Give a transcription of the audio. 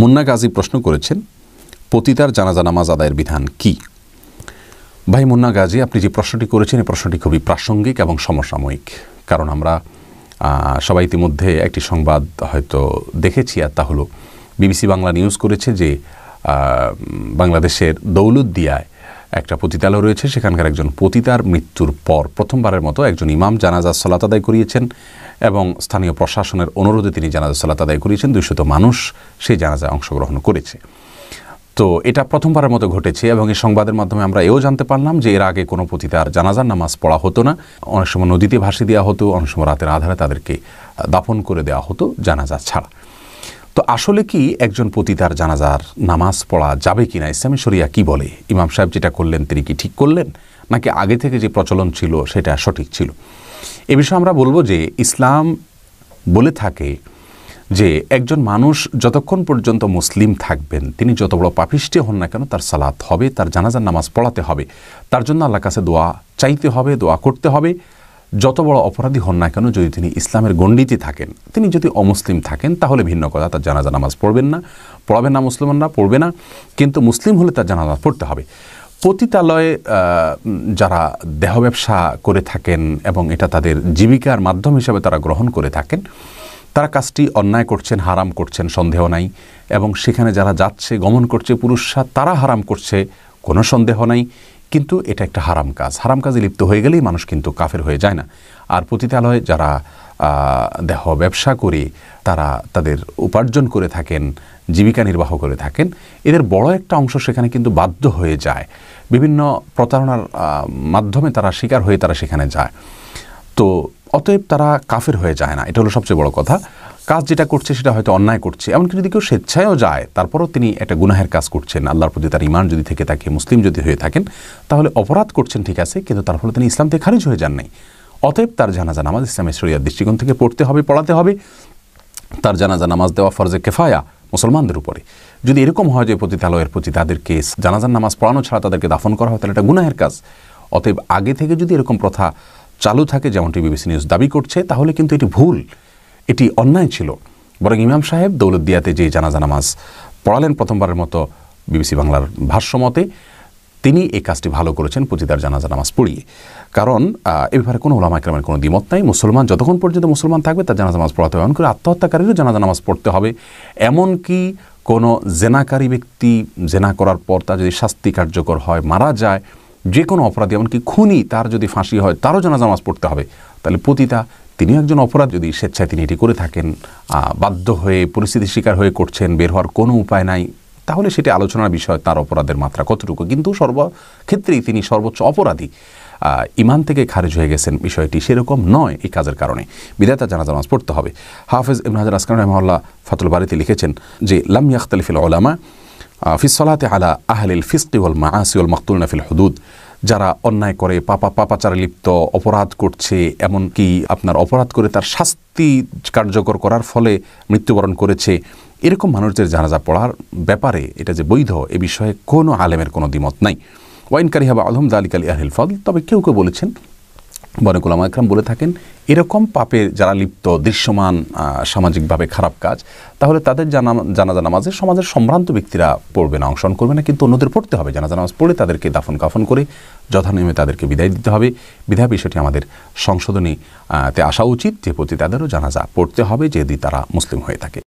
মুন্না গাজী প্রশ্ন করেছেন পতিতার জানাজা নামাজ আদায়ের বিধান কি ভাই মুন্না গাজী আপনি যে প্রশ্নটি করেছেন এই প্রশ্নটি খুবই প্রাসঙ্গিক এবং সমসাময়িক কারণ আমরা সবাই ইতিমধ্যে একটি সংবাদ হয়তো দেখেছি আর তা হলো বিবিসি বাংলা নিউজ করেছে যে বাংলাদেশের দৌলতদিয়ায় একটা পতিতালয় রয়েছে সেখানকার একজন পতিতার মৃত্যুর পর প্রথমবারের মতো একজন ইমাম জানাজা সালাত আদায় করিয়েছেন এবং স্থানীয় প্রশাসনের অনুরোধে তিনি জানাজা সালাত আদায় করিয়েছেন দুইশত মানুষ সেই জানাজায় অংশগ্রহণ করেছে তো এটা প্রথমবারের মতো ঘটেছে এবং এই সংবাদের মাধ্যমে আমরা এও জানতে পারলাম যে এর আগে কোনো পতিতার জানাজার নামাজ পড়া হতো না অনেক সময় নদীতে ভাসিয়ে দেওয়া হতো অনেক সময় রাতের আধারে তাদেরকে দাফন করে দেওয়া হতো জানাজা ছাড়া তো আসলে কি একজন পতিতার জানাজার নামাজ পড়া যাবে কি না ইসলামী শরিয়া কি বলে ইমাম সাহেব যেটা করলেন তিনি কি ঠিক করলেন নাকি আগে থেকে যে প্রচলন ছিল সেটা সঠিক ছিল এ বিষয়ে আমরা বলবো যে ইসলাম বলে থাকে যে একজন মানুষ যতক্ষণ পর্যন্ত মুসলিম থাকবেন তিনি যত বড় পাপিষ্টি হন না কেন তার সালাত হবে তার জানাজার নামাজ পড়াতে হবে তার জন্য আল্লাহ কাছে দোয়া চাইতে হবে দোয়া করতে হবে যত বড় অপরাধী হন না কেন যদি তিনি ইসলামের গণ্ডিতে থাকেন তিনি যদি অমুসলিম থাকেন তাহলে ভিন্ন কথা তার জানাজা নামাজ পড়বেন না পড়াবেন না মুসলমানরা পড়বে না কিন্তু মুসলিম হলে তার জানাজা পড়তে হবে পতিতালয়ে যারা দেহ ব্যবসা করে থাকেন এবং এটা তাদের জীবিকার মাধ্যম হিসাবে তারা গ্রহণ করে থাকেন তারা কাজটি অন্যায় করছেন হারাম করছেন সন্দেহ নাই এবং সেখানে যারা যাচ্ছে গমন করছে পুরুষরা তারা হারাম করছে কোনো সন্দেহ নাই কিন্তু এটা একটা হারাম কাজ হারাম কাজে লিপ্ত হয়ে গেলেই মানুষ কিন্তু কাফের হয়ে যায় না আর পতিতালয় যারা দেহ ব্যবসা করে তারা তাদের উপার্জন করে থাকেন জীবিকা নির্বাহ করে থাকেন এদের বড় একটা অংশ সেখানে কিন্তু বাধ্য হয়ে যায় বিভিন্ন প্রতারণার মাধ্যমে তারা শিকার হয়ে তারা সেখানে যায় তো অতএব তারা কাফের হয়ে যায় না এটা হলো সবচেয়ে বড় কথা কাজ যেটা করছে সেটা হয়তো অন্যায় করছে এমনকি যদি কেউ স্বেচ্ছায়ও যায় তারপরও তিনি একটা গুনাহের কাজ করছেন আল্লাহর প্রতি তার ইমান যদি থেকে থাকে মুসলিম যদি হয়ে থাকেন তাহলে অপরাধ করছেন ঠিক আছে কিন্তু তার ফলে তিনি ইসলাম থেকে খারিজ হয়ে যান নাই অতএব তার জানাজা নামাজ ইসলামের শরিয়ার দৃষ্টিকোণ থেকে পড়তে হবে পড়াতে হবে তার জানাজা নামাজ দেওয়া ফরজে কেফায়া মুসলমানদের উপরে যদি এরকম হয় যে পতিতালয়ের প্রতি তাদেরকে জানাজার নামাজ পড়ানো ছাড়া তাদেরকে দাফন করা হয় তাহলে এটা গুনাহের কাজ অতএব আগে থেকে যদি এরকম প্রথা চালু থাকে যেমনটি বিবিসি নিউজ দাবি করছে তাহলে কিন্তু এটি ভুল এটি অন্যায় ছিল বরং ইমাম সাহেব দৌলতদিয়াতে যে জানাজা নামাজ পড়ালেন প্রথমবারের মতো বিবিসি বাংলার ভাষ্যমতে তিনি এই কাজটি ভালো করেছেন পুঁজিদার জানাজা নামাজ পড়িয়ে কারণ এ ব্যাপারে কোনো ওলামা ইকরামের কোনো দ্বিমত নাই মুসলমান যতক্ষণ পর্যন্ত মুসলমান থাকবে তার জানাজা নামাজ পড়াতে হবে এমন করে আত্মহত্যাকারীরও জানাজা নামাজ পড়তে হবে এমনকি কোনো জেনাকারী ব্যক্তি জেনা করার পর তার যদি শাস্তি কার্যকর হয় মারা যায় যে কোনো অপরাধী এমনকি খুনি তার যদি ফাঁসি হয় তারও জানাজা নামাজ পড়তে হবে তাহলে পতিতা তিনি একজন অপরাধ যদি স্বেচ্ছায় তিনি এটি করে থাকেন বাধ্য হয়ে পরিস্থিতির শিকার হয়ে করছেন বের হওয়ার কোনো উপায় নাই তাহলে সেটি আলোচনার বিষয় তার অপরাধের মাত্রা কতটুকু কিন্তু সর্বক্ষেত্রেই তিনি সর্বোচ্চ অপরাধী ইমান থেকে খারিজ হয়ে গেছেন বিষয়টি সেরকম নয় এই কাজের কারণে বিধাতা জানা জানাজ পড়তে হবে হাফেজ ইবন হাজার আসকান রহমাল্লাহ ফাতুল বাড়িতে লিখেছেন যে লাম ইয়াখতালিফিল ওলামা ফিসলাতে আলা আহলিল ফিসকি ওল মাসি ওল নাফিল হদুদ যারা অন্যায় করে পাপা পাপাচারে লিপ্ত অপরাধ করছে এমন কি আপনার অপরাধ করে তার শাস্তি কার্যকর করার ফলে মৃত্যুবরণ করেছে এরকম মানুষদের জানাজা পড়ার ব্যাপারে এটা যে বৈধ এ বিষয়ে কোনো আলেমের কোনো দ্বিমত নাই ওয়াইনকারী হাবা আলহমদ আলী আহিল ফল তবে কেউ কেউ বলেছেন বনে ওলামা একরাম বলে থাকেন এরকম পাপে যারা লিপ্ত দৃশ্যমান সামাজিকভাবে খারাপ কাজ তাহলে তাদের জানা জানাজা নামাজে সমাজের সম্ভ্রান্ত ব্যক্তিরা পড়বে না অংশগ্রহণ করবে না কিন্তু অন্যদের পড়তে হবে জানাজা নামাজ পড়ে তাদেরকে দাফন কাফন করে যথানিয়মে তাদেরকে বিদায় দিতে হবে বিধায় বিষয়টি আমাদের সংশোধনী তে আসা উচিত যে প্রতি তাদেরও জানাজা পড়তে হবে যদি তারা মুসলিম হয়ে থাকে